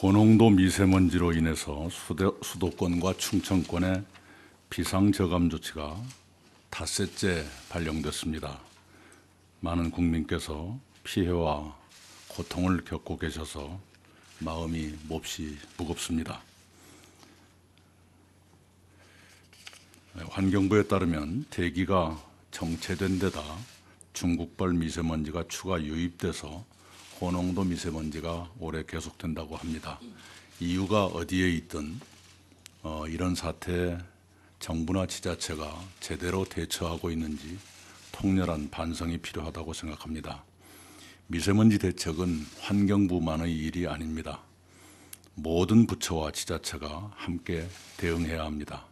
고농도 미세먼지로 인해서 수도권과 충청권의 비상저감 조치가 닷새째 발령됐습니다. 많은 국민께서 피해와 고통을 겪고 계셔서 마음이 몹시 무겁습니다. 환경부에 따르면 대기가 정체된 데다 중국발 미세먼지가 추가 유입돼서 고농도 미세먼지가 올해 계속된다고 합니다. 이유가 어디에 있든 어, 이런 사태에 정부나 지자체가 제대로 대처하고 있는지 통렬한 반성이 필요하다고 생각합니다. 미세먼지 대책은 환경부만의 일이 아닙니다. 모든 부처와 지자체가 함께 대응해야 합니다.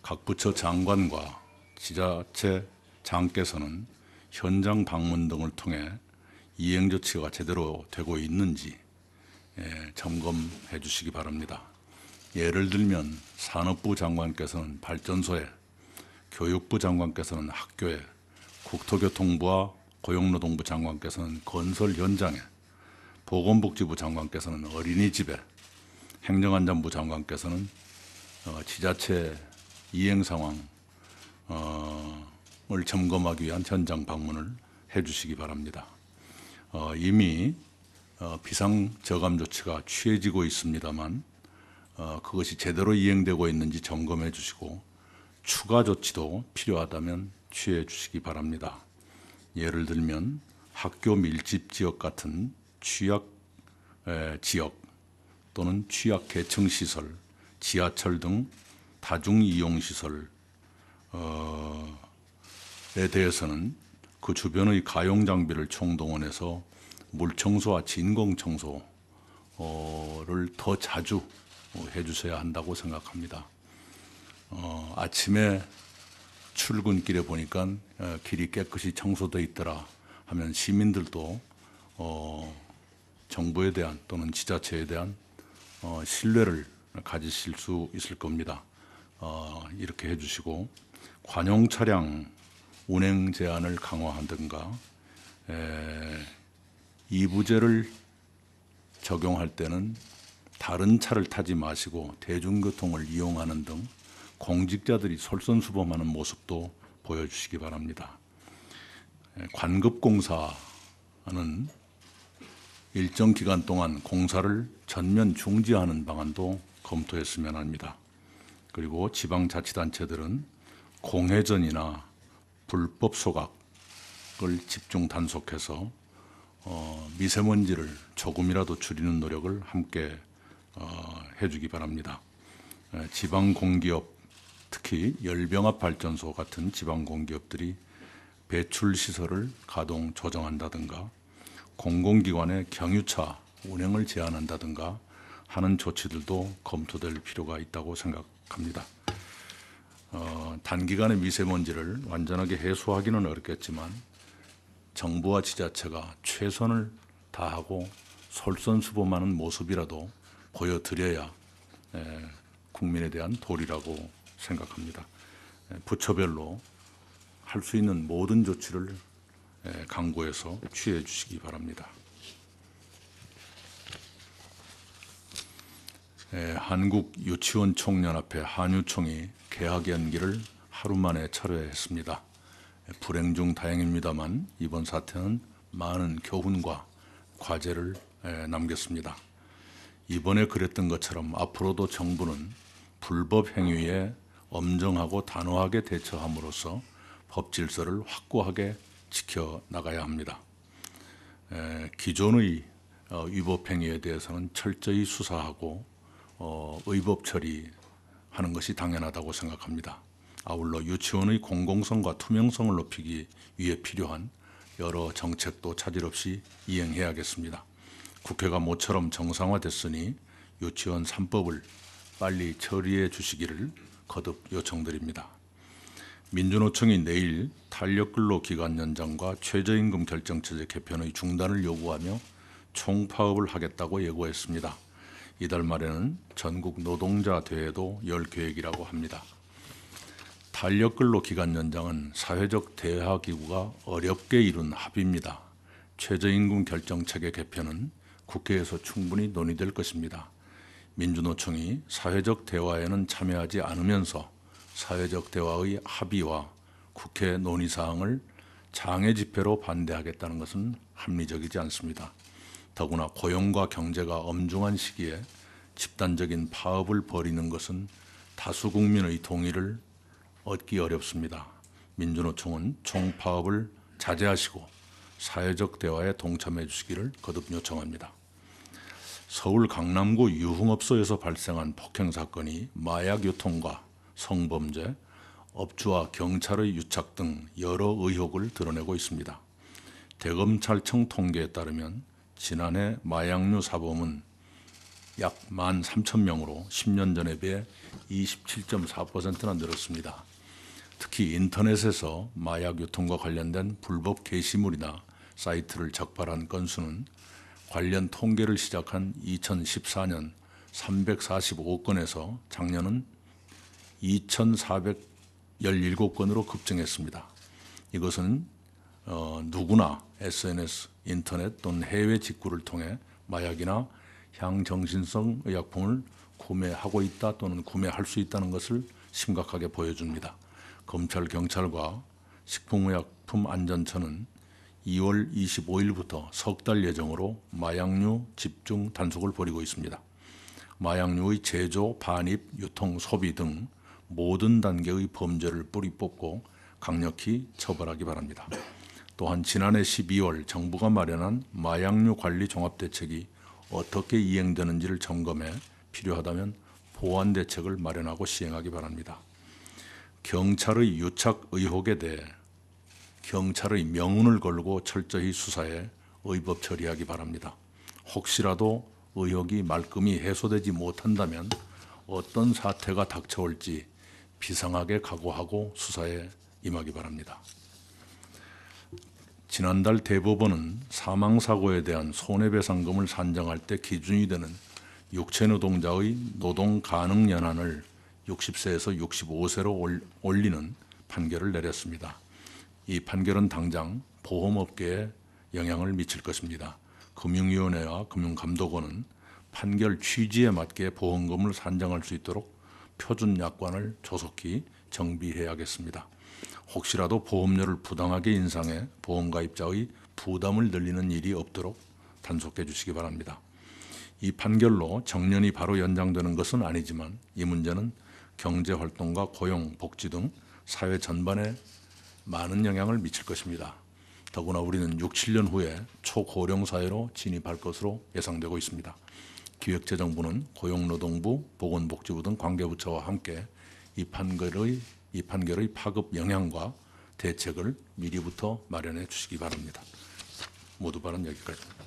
각 부처 장관과 지자체 장께서는 현장 방문 등을 통해 이행 조치가 제대로 되고 있는지 예, 점검해 주시기 바랍니다. 예를 들면 산업부 장관께서는 발전소에, 교육부 장관께서는 학교에, 국토교통부와 고용노동부 장관께서는 건설 현장에, 보건복지부 장관께서는 어린이집에, 행정안전부 장관께서는 어, 지자체 이행 상황을 어, 점검하기 위한 현장 방문을 해주시기 바랍니다. 어, 이미 어, 비상 저감 조치가 취해지고 있습니다만 어, 그것이 제대로 이행되고 있는지 점검해 주시고 추가 조치도 필요하다면 취해 주시기 바랍니다. 예를 들면 학교 밀집 지역 같은 취약 에, 지역 또는 취약 계층 시설, 지하철 등 다중 이용 시설에 어, 대해서는 그 주변의 가용 장비를 총동원해서 물 청소와 진공 청소를 더 자주 해주셔야 한다고 생각합니다. 어, 아침에 출근길에 보니까 어, 길이 깨끗이 청소되 있더라 하면 시민들도 어, 정부에 대한 또는 지자체에 대한 어, 신뢰를 가지실 수 있을 겁니다. 어, 이렇게 해주시고 관용 차량 운행 제한을 강화하든가 이부제를 적용할 때는 다른 차를 타지 마시고 대중교통을 이용하는 등 공직자들이 솔선수범하는 모습도 보여주시기 바랍니다. 관급공사는 일정 기간 동안 공사를 전면 중지하는 방안도 검토했으면 합니다. 그리고 지방자치단체들은 공회전이나 불법 소각을 집중 단속해서 어, 미세먼지를 조금이라도 줄이는 노력을 함께 어, 해주기 바랍니다. 지방공기업 특히 열병합발전소 같은 지방공기업들이 배출시설을 가동 조정한다든가 공공기관의 경유차 운행을 제한한다든가 하는 조치들도 검토될 필요가 있다고 생각합니다. 단기간에 미세먼지를 완전하게 해소하기는 어렵겠지만 정부와 지자체가 최선을 다하고 솔선수범하는 모습이라도 보여드려야 국민에 대한 도리라고 생각합니다. 부처별로 할 수 있는 모든 조치를 강구해서 취해 주시기 바랍니다. 한국유치원총연합회 한유총이 개학 연기를 하루 만에 철회했습니다. 불행 중 다행입니다만 이번 사태는 많은 교훈과 과제를 남겼습니다. 이번에 그랬던 것처럼 앞으로도 정부는 불법 행위에 엄정하고 단호하게 대처함으로써 법 질서를 확고하게 지켜 나가야 합니다. 기존의 어, 위법 행위에 대해서는 철저히 수사하고 어, 의법 처리 하는 것이 당연하다고 생각합니다. 아울러 유치원의 공공성과 투명성을 높이기 위해 필요한 여러 정책도 차질 없이 이행해야겠습니다. 국회가 모처럼 정상화됐으니 유치원 3법을 빨리 처리해 주시기를 거듭 요청드립니다. 민주노총이 내일 탄력근로 기간 연장과 최저임금 결정체제 개편의 중단을 요구하며 총파업을 하겠다고 예고했습니다. 이달 말에는 전국 노동자 대회도 열 계획이라고 합니다. 달력 근로 기간 연장은 사회적 대화 기구가 어렵게 이룬 합의입니다. 최저임금 결정 체계 개편은 국회에서 충분히 논의될 것입니다. 민주노총이 사회적 대화에는 참여하지 않으면서 사회적 대화의 합의와 국회 논의 사항을 장애 집회로 반대하겠다는 것은 합리적이지 않습니다. 더구나 고용과 경제가 엄중한 시기에 집단적인 파업을 벌이는 것은 다수 국민의 동의를 얻기 어렵습니다. 민주노총은 총파업을 자제하시고 사회적 대화에 동참해 주시기를 거듭 요청합니다. 서울 강남구 유흥업소에서 발생한 폭행 사건이 마약 유통과 성범죄, 업주와 경찰의 유착 등 여러 의혹을 드러내고 있습니다. 대검찰청 통계에 따르면 지난해 마약류 사범은 약 13,000명으로 10년 전에 비해 27.4%나 늘었습니다. 특히 인터넷에서 마약 유통과 관련된 불법 게시물이나 사이트를 적발한 건수는 관련 통계를 시작한 2014년 345건에서 작년은 2,417건으로 급증했습니다. 이것은 어, 누구나 SNS, 인터넷 또는 해외 직구를 통해 마약이나 향정신성 의약품을 구매하고 있다 또는 구매할 수 있다는 것을 심각하게 보여줍니다. 검찰, 경찰과 식품의약품안전처는 2월 25일부터 석달 예정으로 마약류 집중 단속을 벌이고 있습니다. 마약류의 제조, 반입, 유통, 소비 등 모든 단계의 범죄를 뿌리 뽑고 강력히 처벌하기 바랍니다. 또한 지난해 12월 정부가 마련한 마약류 관리 종합대책이 어떻게 이행되는지를 점검해 필요하다면 보완 대책을 마련하고 시행하기 바랍니다. 경찰의 유착 의혹에 대해 경찰의 명운을 걸고 철저히 수사해 의법 처리하기 바랍니다. 혹시라도 의혹이 말끔히 해소되지 못한다면 어떤 사태가 닥쳐올지 비상하게 각오하고 수사에 임하기 바랍니다. 지난달 대법원은 사망사고에 대한 손해배상금을 산정할 때 기준이 되는 육체노동자의 노동 가능 연한을 60세에서 65세로 올리는 판결을 내렸습니다. 이 판결은 당장 보험업계에 영향을 미칠 것입니다. 금융위원회와 금융감독원은 판결 취지에 맞게 보험금을 산정할 수 있도록 표준 약관을 조속히 정비해야겠습니다. 혹시라도 보험료를 부당하게 인상해 보험가입자의 부담을 늘리는 일이 없도록 단속해 주시기 바랍니다. 이 판결로 정년이 바로 연장되는 것은 아니지만 이 문제는 경제활동과 고용, 복지 등 사회 전반에 많은 영향을 미칠 것입니다. 더구나 우리는 6, 7년 후에 초고령 사회로 진입할 것으로 예상되고 있습니다. 기획재정부는 고용노동부, 보건복지부 등 관계부처와 함께 이 판결의 이 판결의 파급 영향과 대책을 미리부터 마련해 주시기 바랍니다. 모두 발언 여기까지입니다.